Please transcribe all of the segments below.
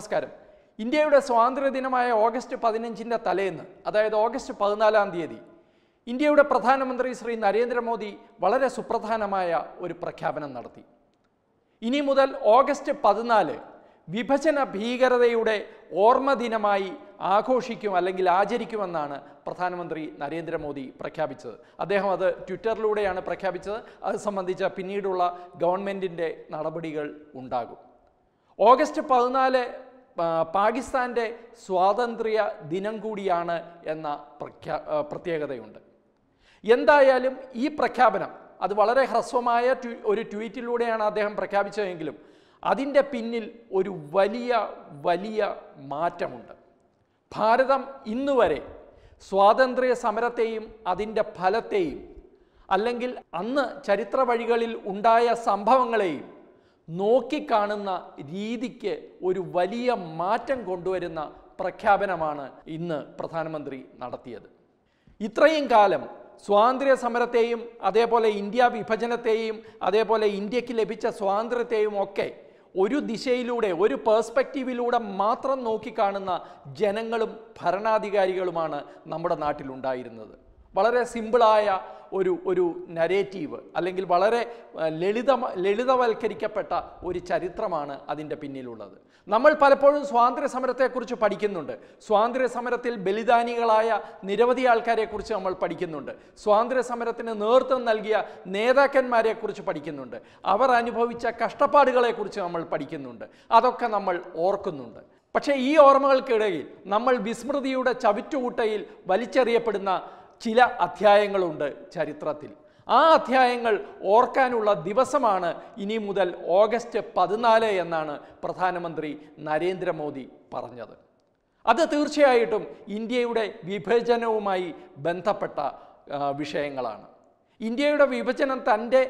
നമസ്കാരം ഇന്ത്യയുടെ സ്വാതന്ത്ര്യദിനമായ ഓഗസ്റ്റ് പതിനഞ്ചിൻ്റെ തലേന്ന് അതായത് ഓഗസ്റ്റ് പതിനാലാം തീയതി ഇന്ത്യയുടെ പ്രധാനമന്ത്രി ശ്രീ നരേന്ദ്രമോദി വളരെ സുപ്രധാനമായ ഒരു പ്രഖ്യാപനം നടത്തി ഇനി മുതൽ ഓഗസ്റ്റ് പതിനാല് വിഭജന ഭീകരതയുടെ ഓർമ്മ ദിനമായി ആഘോഷിക്കും അല്ലെങ്കിൽ ആചരിക്കുമെന്നാണ് പ്രധാനമന്ത്രി നരേന്ദ്രമോദി പ്രഖ്യാപിച്ചത് അദ്ദേഹം അത് ട്വിറ്ററിലൂടെയാണ് പ്രഖ്യാപിച്ചത് അത് സംബന്ധിച്ച പിന്നീടുള്ള ഗവൺമെൻറ്റിൻ്റെ നടപടികൾ ഉണ്ടാകും ഓഗസ്റ്റ് പതിനാല് പാകിസ്ഥാൻ്റെ സ്വാതന്ത്ര്യ ദിനം കൂടിയാണ് എന്ന പ്രഖ്യാ പ്രത്യേകതയുണ്ട് എന്തായാലും ഈ പ്രഖ്യാപനം അത് വളരെ ഹ്രസ്വമായ ഒരു ട്വീറ്റിലൂടെയാണ് അദ്ദേഹം പ്രഖ്യാപിച്ചതെങ്കിലും അതിൻ്റെ പിന്നിൽ ഒരു വലിയ വലിയ മാറ്റമുണ്ട് ഭാരതം ഇന്നുവരെ സ്വാതന്ത്ര്യ സമരത്തെയും അതിൻ്റെ ഫലത്തെയും അല്ലെങ്കിൽ അന്ന് ചരിത്ര വഴികളിൽ ഉണ്ടായ സംഭവങ്ങളെയും നോക്കിക്കാണുന്ന രീതിക്ക് ഒരു വലിയ മാറ്റം കൊണ്ടുവരുന്ന പ്രഖ്യാപനമാണ് ഇന്ന് പ്രധാനമന്ത്രി നടത്തിയത് ഇത്രയും കാലം സ്വാതന്ത്ര്യ സമരത്തെയും അതേപോലെ ഇന്ത്യ വിഭജനത്തെയും അതേപോലെ ഇന്ത്യക്ക് ലഭിച്ച സ്വാതന്ത്ര്യത്തെയും ഒക്കെ ഒരു ദിശയിലൂടെ ഒരു പേഴ്സ്പെക്റ്റീവിലൂടെ മാത്രം നോക്കിക്കാണുന്ന ജനങ്ങളും ഭരണാധികാരികളുമാണ് നമ്മുടെ നാട്ടിലുണ്ടായിരുന്നത് വളരെ സിമ്പിളായ ഒരു ഒരു നരേറ്റീവ് അല്ലെങ്കിൽ വളരെ ലളിത ലളിതവൽക്കരിക്കപ്പെട്ട ഒരു ചരിത്രമാണ് അതിൻ്റെ പിന്നിലുള്ളത് നമ്മൾ പലപ്പോഴും സ്വാതന്ത്ര്യ സമരത്തെക്കുറിച്ച് പഠിക്കുന്നുണ്ട് സ്വാതന്ത്ര്യ സമരത്തിൽ ബലിദാനികളായ നിരവധി ആൾക്കാരെക്കുറിച്ച് നമ്മൾ പഠിക്കുന്നുണ്ട് സ്വാതന്ത്ര്യ സമരത്തിന് നേതൃത്വം നൽകിയ നേതാക്കന്മാരെക്കുറിച്ച് പഠിക്കുന്നുണ്ട് അവർ അനുഭവിച്ച കഷ്ടപ്പാടുകളെക്കുറിച്ച് നമ്മൾ പഠിക്കുന്നുണ്ട് അതൊക്കെ നമ്മൾ ഓർക്കുന്നുണ്ട് പക്ഷേ ഈ ഓർമ്മകൾക്കിടയിൽ നമ്മൾ വിസ്മൃതിയുടെ ചവിറ്റുകൂട്ടയിൽ വലിച്ചെറിയപ്പെടുന്ന ചില അധ്യായങ്ങളുണ്ട് ചരിത്രത്തിൽ ആ അധ്യായങ്ങൾ ഓർക്കാനുള്ള ദിവസമാണ് ഇനി മുതൽ ഓഗസ്റ്റ് പതിനാല് എന്നാണ് പ്രധാനമന്ത്രി നരേന്ദ്രമോദി പറഞ്ഞത് അത് തീർച്ചയായിട്ടും ഇന്ത്യയുടെ വിഭജനവുമായി ബന്ധപ്പെട്ട വിഷയങ്ങളാണ് ഇന്ത്യയുടെ വിഭജനം തൻ്റെ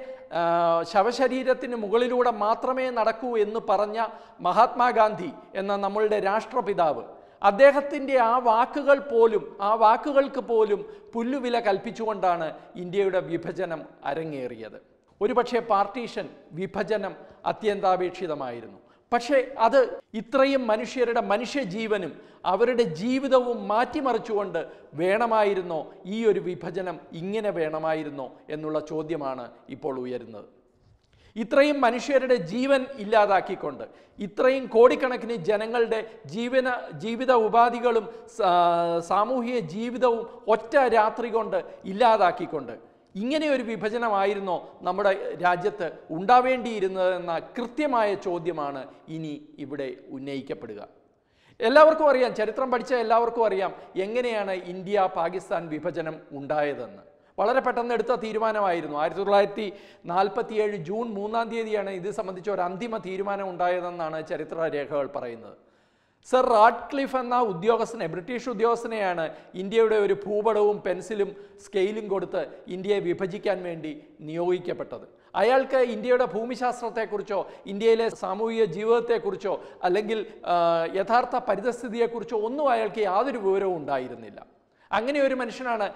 ശവശരീരത്തിന് മുകളിലൂടെ മാത്രമേ നടക്കൂ എന്ന് പറഞ്ഞ മഹാത്മാഗാന്ധി എന്ന നമ്മളുടെ രാഷ്ട്രപിതാവ് അദ്ദേഹത്തിൻ്റെ ആ വാക്കുകൾ പോലും ആ വാക്കുകൾക്ക് പോലും പുല്ലുവില കൽപ്പിച്ചുകൊണ്ടാണ് ഇന്ത്യയുടെ വിഭജനം അരങ്ങേറിയത് ഒരുപക്ഷെ പാർട്ടീഷൻ വിഭജനം അത്യന്താപേക്ഷിതമായിരുന്നു പക്ഷേ അത് ഇത്രയും മനുഷ്യരുടെ മനുഷ്യജീവനും അവരുടെ ജീവിതവും മാറ്റിമറിച്ചുകൊണ്ട് വേണമായിരുന്നോ ഈ ഒരു വിഭജനം ഇങ്ങനെ വേണമായിരുന്നോ എന്നുള്ള ചോദ്യമാണ് ഇപ്പോൾ ഉയരുന്നത് ഇത്രയും മനുഷ്യരുടെ ജീവൻ ഇല്ലാതാക്കിക്കൊണ്ട് ഇത്രയും കോടിക്കണക്കിന് ജനങ്ങളുടെ ജീവന ജീവിത ഉപാധികളും സാമൂഹിക ജീവിതവും ഒറ്റ രാത്രി കൊണ്ട് ഇല്ലാതാക്കിക്കൊണ്ട് ഇങ്ങനെ ഒരു വിഭജനമായിരുന്നോ നമ്മുടെ രാജ്യത്ത് ഉണ്ടാവേണ്ടിയിരുന്നതെന്ന കൃത്യമായ ചോദ്യമാണ് ഇനി ഇവിടെ ഉന്നയിക്കപ്പെടുക എല്ലാവർക്കും അറിയാം ചരിത്രം പഠിച്ച എല്ലാവർക്കും അറിയാം എങ്ങനെയാണ് ഇന്ത്യ പാകിസ്ഥാൻ വിഭജനം ഉണ്ടായതെന്ന് വളരെ പെട്ടെന്ന് എടുത്ത തീരുമാനമായിരുന്നു ആയിരത്തി തൊള്ളായിരത്തി ഏഴ് ജൂൺ മൂന്നാം തീയതിയാണ് ഇത് സംബന്ധിച്ച ഒരു അന്തിമ തീരുമാനം ഉണ്ടായതെന്നാണ് ചരിത്ര രേഖകൾ പറയുന്നത് സർ റാഡ്ക്ലിഫ് എന്ന ഉദ്യോഗസ്ഥനെ ബ്രിട്ടീഷ് ഉദ്യോഗസ്ഥനെയാണ് ഇന്ത്യയുടെ ഒരു ഭൂപടവും പെൻസിലും സ്കെയിലും കൊടുത്ത് ഇന്ത്യയെ വിഭജിക്കാൻ വേണ്ടി നിയോഗിക്കപ്പെട്ടത് അയാൾക്ക് ഇന്ത്യയുടെ ഭൂമിശാസ്ത്രത്തെക്കുറിച്ചോ ഇന്ത്യയിലെ സാമൂഹിക ജീവിതത്തെക്കുറിച്ചോ അല്ലെങ്കിൽ യഥാർത്ഥ പരിതസ്ഥിതിയെക്കുറിച്ചോ ഒന്നും അയാൾക്ക് യാതൊരു വിവരവും ഉണ്ടായിരുന്നില്ല അങ്ങനെ ഒരു മനുഷ്യനാണ്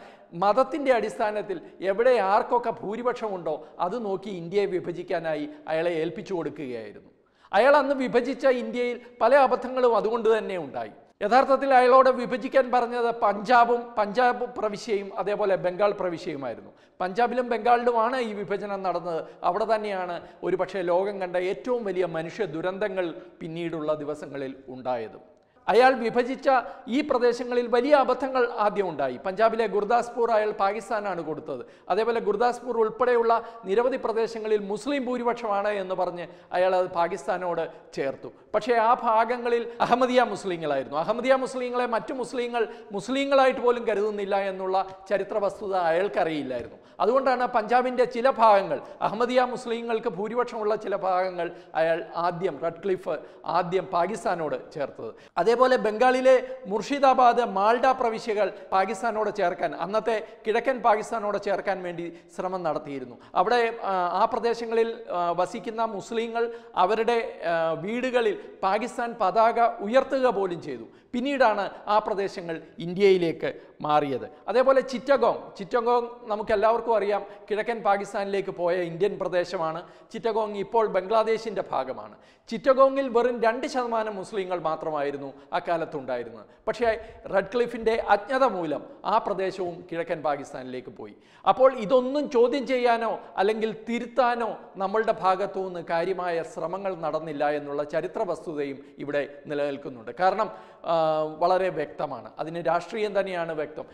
മതത്തിൻ്റെ അടിസ്ഥാനത്തിൽ എവിടെ ആർക്കൊക്കെ ഭൂരിപക്ഷമുണ്ടോ അത് നോക്കി ഇന്ത്യയെ വിഭജിക്കാനായി അയാളെ ഏൽപ്പിച്ചു കൊടുക്കുകയായിരുന്നു അയാൾ അന്ന് വിഭജിച്ച ഇന്ത്യയിൽ പല അബദ്ധങ്ങളും അതുകൊണ്ട് തന്നെ ഉണ്ടായി യഥാർത്ഥത്തിൽ അയാളോട് വിഭജിക്കാൻ പറഞ്ഞത് പഞ്ചാബും പഞ്ചാബ് പ്രവിശ്യയും അതേപോലെ ബംഗാൾ പ്രവിശ്യയുമായിരുന്നു പഞ്ചാബിലും ബംഗാളിലുമാണ് ഈ വിഭജനം നടന്നത് അവിടെ തന്നെയാണ് ഒരുപക്ഷെ ലോകം കണ്ട ഏറ്റവും വലിയ മനുഷ്യ ദുരന്തങ്ങൾ പിന്നീടുള്ള ദിവസങ്ങളിൽ ഉണ്ടായതും അയാൾ വിഭജിച്ച ഈ പ്രദേശങ്ങളിൽ വലിയ അബദ്ധങ്ങൾ ആദ്യം ഉണ്ടായി പഞ്ചാബിലെ ഗുർദാസ്പൂർ അയാൾ പാകിസ്ഥാനാണ് കൊടുത്തത് അതേപോലെ ഗുർദാസ്പൂർ ഉൾപ്പെടെയുള്ള നിരവധി പ്രദേശങ്ങളിൽ മുസ്ലിം ഭൂരിപക്ഷമാണ് എന്ന് പറഞ്ഞ് അയാൾ അത് പാകിസ്ഥാനോട് ചേർത്തു പക്ഷേ ആ ഭാഗങ്ങളിൽ അഹമ്മദിയ മുസ്ലിങ്ങളായിരുന്നു അഹമ്മദിയ മുസ്ലിങ്ങളെ മറ്റു മുസ്ലിങ്ങൾ മുസ്ലിങ്ങളായിട്ട് പോലും കരുതുന്നില്ല എന്നുള്ള ചരിത്ര വസ്തുത അയാൾക്കറിയില്ലായിരുന്നു അതുകൊണ്ടാണ് പഞ്ചാബിൻ്റെ ചില ഭാഗങ്ങൾ അഹമ്മദിയ മുസ്ലിങ്ങൾക്ക് ഭൂരിപക്ഷമുള്ള ചില ഭാഗങ്ങൾ അയാൾ ആദ്യം റെഡ് ക്ലിഫ് ആദ്യം പാകിസ്ഥാനോട് ചേർത്തത് അതേ അതേപോലെ ബംഗാളിലെ മുർഷിദാബാദ് മാൾഡ പ്രവിശ്യകൾ പാകിസ്ഥാനോട് ചേർക്കാൻ അന്നത്തെ കിഴക്കൻ പാകിസ്ഥാനോട് ചേർക്കാൻ വേണ്ടി ശ്രമം നടത്തിയിരുന്നു അവിടെ ആ പ്രദേശങ്ങളിൽ വസിക്കുന്ന മുസ്ലിങ്ങൾ അവരുടെ വീടുകളിൽ പാകിസ്ഥാൻ പതാക ഉയർത്തുക പോലും ചെയ്തു പിന്നീടാണ് ആ പ്രദേശങ്ങൾ ഇന്ത്യയിലേക്ക് മാറിയത് അതേപോലെ ചിറ്റഗോങ് ചിറ്റഗോങ് നമുക്കെല്ലാവർക്കും അറിയാം കിഴക്കൻ പാകിസ്ഥാനിലേക്ക് പോയ ഇന്ത്യൻ പ്രദേശമാണ് ചിറ്റഗോങ് ഇപ്പോൾ ബംഗ്ലാദേശിൻ്റെ ഭാഗമാണ് ചിറ്റഗോങ്ങിൽ വെറും രണ്ട് ശതമാനം മുസ്ലിങ്ങൾ മാത്രമായിരുന്നു അക്കാലത്തുണ്ടായിരുന്നത് പക്ഷേ റെഡ് ക്ലിഫിൻ്റെ അജ്ഞത മൂലം ആ പ്രദേശവും കിഴക്കൻ പാകിസ്ഥാനിലേക്ക് പോയി അപ്പോൾ ഇതൊന്നും ചോദ്യം ചെയ്യാനോ അല്ലെങ്കിൽ തിരുത്താനോ നമ്മളുടെ ഭാഗത്തു നിന്ന് കാര്യമായ ശ്രമങ്ങൾ നടന്നില്ല എന്നുള്ള ചരിത്ര വസ്തുതയും ഇവിടെ നിലനിൽക്കുന്നുണ്ട് കാരണം വളരെ വ്യക്തമാണ് അതിന് രാഷ്ട്രീയം തന്നെയാണ് വ്യക്തം വ്യക്തം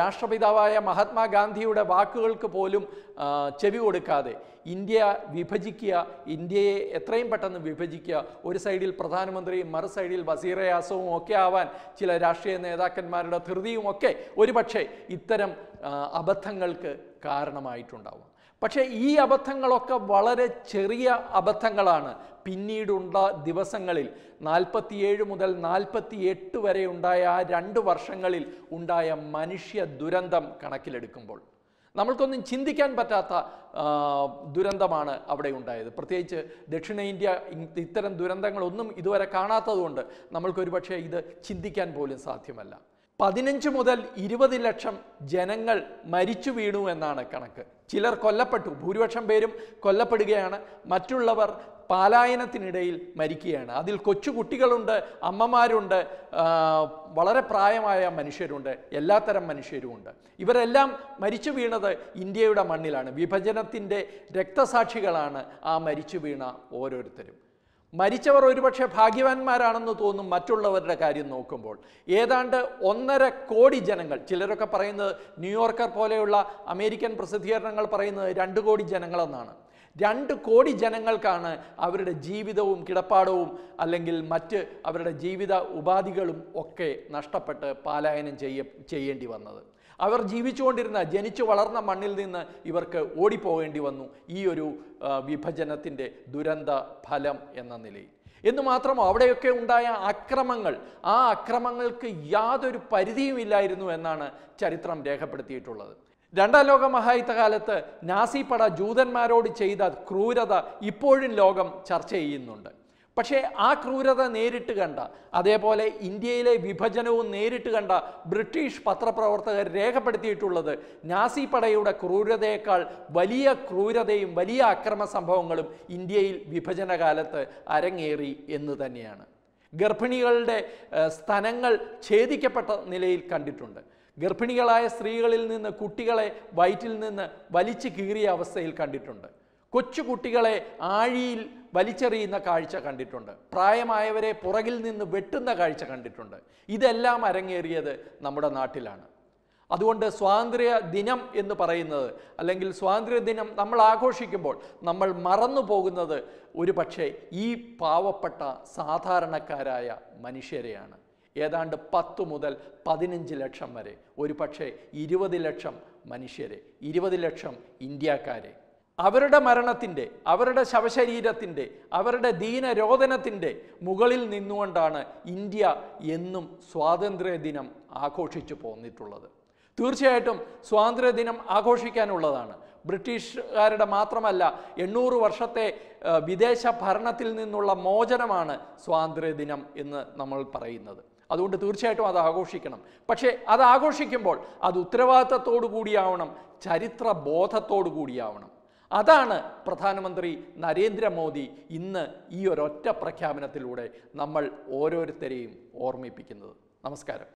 രാഷ്ട്രപിതാവായ മഹാത്മാഗാന്ധിയുടെ വാക്കുകൾക്ക് പോലും ചെവി കൊടുക്കാതെ ഇന്ത്യ വിഭജിക്കുക ഇന്ത്യയെ എത്രയും പെട്ടെന്ന് വിഭജിക്കുക ഒരു സൈഡിൽ പ്രധാനമന്ത്രിയും മറു സൈഡിൽ വസീറയാസവും ഒക്കെ ആവാൻ ചില രാഷ്ട്രീയ നേതാക്കന്മാരുടെ ധൃതിയും ഒക്കെ ഒരുപക്ഷെ ഇത്തരം അബദ്ധങ്ങൾക്ക് കാരണമായിട്ടുണ്ടാവും പക്ഷേ ഈ അബദ്ധങ്ങളൊക്കെ വളരെ ചെറിയ അബദ്ധങ്ങളാണ് പിന്നീടുണ്ട ദിവസങ്ങളിൽ നാൽപ്പത്തിയേഴ് മുതൽ നാൽപ്പത്തി എട്ട് വരെ ഉണ്ടായ ആ രണ്ട് വർഷങ്ങളിൽ ഉണ്ടായ മനുഷ്യ ദുരന്തം കണക്കിലെടുക്കുമ്പോൾ നമ്മൾക്കൊന്നും ചിന്തിക്കാൻ പറ്റാത്ത ദുരന്തമാണ് അവിടെ ഉണ്ടായത് പ്രത്യേകിച്ച് ദക്ഷിണേന്ത്യ ഇത്തരം ദുരന്തങ്ങളൊന്നും ഇതുവരെ കാണാത്തതുകൊണ്ട് നമ്മൾക്കൊരു പക്ഷേ ഇത് ചിന്തിക്കാൻ പോലും സാധ്യമല്ല പതിനഞ്ച് മുതൽ ഇരുപത് ലക്ഷം ജനങ്ങൾ മരിച്ചു വീണു എന്നാണ് കണക്ക് ചിലർ കൊല്ലപ്പെട്ടു ഭൂരിപക്ഷം പേരും കൊല്ലപ്പെടുകയാണ് മറ്റുള്ളവർ പാലായനത്തിനിടയിൽ മരിക്കുകയാണ് അതിൽ കൊച്ചുകുട്ടികളുണ്ട് അമ്മമാരുണ്ട് വളരെ പ്രായമായ മനുഷ്യരുണ്ട് എല്ലാത്തരം മനുഷ്യരുമുണ്ട് ഇവരെല്ലാം മരിച്ചു വീണത് ഇന്ത്യയുടെ മണ്ണിലാണ് വിഭജനത്തിൻ്റെ രക്തസാക്ഷികളാണ് ആ മരിച്ചു വീണ ഓരോരുത്തരും മരിച്ചവർ ഒരുപക്ഷെ ഭാഗ്യവാന്മാരാണെന്ന് തോന്നും മറ്റുള്ളവരുടെ കാര്യം നോക്കുമ്പോൾ ഏതാണ്ട് ഒന്നര കോടി ജനങ്ങൾ ചിലരൊക്കെ പറയുന്നത് ന്യൂയോർക്കർ പോലെയുള്ള അമേരിക്കൻ പ്രസിദ്ധീകരണങ്ങൾ പറയുന്നത് രണ്ട് കോടി ജനങ്ങളെന്നാണ് രണ്ട് കോടി ജനങ്ങൾക്കാണ് അവരുടെ ജീവിതവും കിടപ്പാടവും അല്ലെങ്കിൽ മറ്റ് അവരുടെ ജീവിത ഉപാധികളും ഒക്കെ നഷ്ടപ്പെട്ട് പാലായനം ചെയ്യ ചെയ്യേണ്ടി വന്നത് അവർ ജീവിച്ചുകൊണ്ടിരുന്ന ജനിച്ചു വളർന്ന മണ്ണിൽ നിന്ന് ഇവർക്ക് ഓടിപ്പോകേണ്ടി വന്നു ഈ ഒരു വിഭജനത്തിൻ്റെ ദുരന്ത ഫലം എന്ന നിലയിൽ എന്ന് മാത്രം അവിടെയൊക്കെ ഉണ്ടായ അക്രമങ്ങൾ ആ അക്രമങ്ങൾക്ക് യാതൊരു പരിധിയുമില്ലായിരുന്നു എന്നാണ് ചരിത്രം രേഖപ്പെടുത്തിയിട്ടുള്ളത് രണ്ടാം ലോക മഹായുദ്ധകാലത്ത് നാസിപ്പട ജൂതന്മാരോട് ചെയ്ത ക്രൂരത ഇപ്പോഴും ലോകം ചർച്ച ചെയ്യുന്നുണ്ട് പക്ഷേ ആ ക്രൂരത നേരിട്ട് കണ്ട അതേപോലെ ഇന്ത്യയിലെ വിഭജനവും നേരിട്ട് കണ്ട ബ്രിട്ടീഷ് പത്രപ്രവർത്തകർ രേഖപ്പെടുത്തിയിട്ടുള്ളത് നാസി പടയുടെ ക്രൂരതയേക്കാൾ വലിയ ക്രൂരതയും വലിയ അക്രമ സംഭവങ്ങളും ഇന്ത്യയിൽ കാലത്ത് അരങ്ങേറി എന്ന് തന്നെയാണ് ഗർഭിണികളുടെ സ്ഥലങ്ങൾ ഛേദിക്കപ്പെട്ട നിലയിൽ കണ്ടിട്ടുണ്ട് ഗർഭിണികളായ സ്ത്രീകളിൽ നിന്ന് കുട്ടികളെ വയറ്റിൽ നിന്ന് വലിച്ചു കീറിയ അവസ്ഥയിൽ കണ്ടിട്ടുണ്ട് കൊച്ചുകുട്ടികളെ ആഴിയിൽ വലിച്ചെറിയുന്ന കാഴ്ച കണ്ടിട്ടുണ്ട് പ്രായമായവരെ പുറകിൽ നിന്ന് വെട്ടുന്ന കാഴ്ച കണ്ടിട്ടുണ്ട് ഇതെല്ലാം അരങ്ങേറിയത് നമ്മുടെ നാട്ടിലാണ് അതുകൊണ്ട് സ്വാതന്ത്ര്യ ദിനം എന്ന് പറയുന്നത് അല്ലെങ്കിൽ സ്വാതന്ത്ര്യ ദിനം നമ്മൾ ആഘോഷിക്കുമ്പോൾ നമ്മൾ മറന്നു പോകുന്നത് ഒരു പക്ഷേ ഈ പാവപ്പെട്ട സാധാരണക്കാരായ മനുഷ്യരെയാണ് ഏതാണ്ട് പത്ത് മുതൽ പതിനഞ്ച് ലക്ഷം വരെ ഒരു പക്ഷേ ഇരുപത് ലക്ഷം മനുഷ്യരെ ഇരുപത് ലക്ഷം ഇന്ത്യക്കാരെ അവരുടെ മരണത്തിൻ്റെ അവരുടെ ശവശരീരത്തിൻ്റെ അവരുടെ ദീനരോധനത്തിൻ്റെ മുകളിൽ നിന്നുകൊണ്ടാണ് ഇന്ത്യ എന്നും സ്വാതന്ത്ര്യദിനം ആഘോഷിച്ചു പോന്നിട്ടുള്ളത് തീർച്ചയായിട്ടും സ്വാതന്ത്ര്യദിനം ആഘോഷിക്കാനുള്ളതാണ് ബ്രിട്ടീഷുകാരുടെ മാത്രമല്ല എണ്ണൂറ് വർഷത്തെ വിദേശ ഭരണത്തിൽ നിന്നുള്ള മോചനമാണ് സ്വാതന്ത്ര്യദിനം എന്ന് നമ്മൾ പറയുന്നത് അതുകൊണ്ട് തീർച്ചയായിട്ടും അത് ആഘോഷിക്കണം പക്ഷേ അത് ആഘോഷിക്കുമ്പോൾ അത് ഉത്തരവാദിത്തത്തോടു കൂടിയാവണം ചരിത്ര ബോധത്തോടു കൂടിയാവണം അതാണ് പ്രധാനമന്ത്രി നരേന്ദ്രമോദി ഇന്ന് ഈ ഒരൊറ്റ പ്രഖ്യാപനത്തിലൂടെ നമ്മൾ ഓരോരുത്തരെയും ഓർമ്മിപ്പിക്കുന്നത് നമസ്കാരം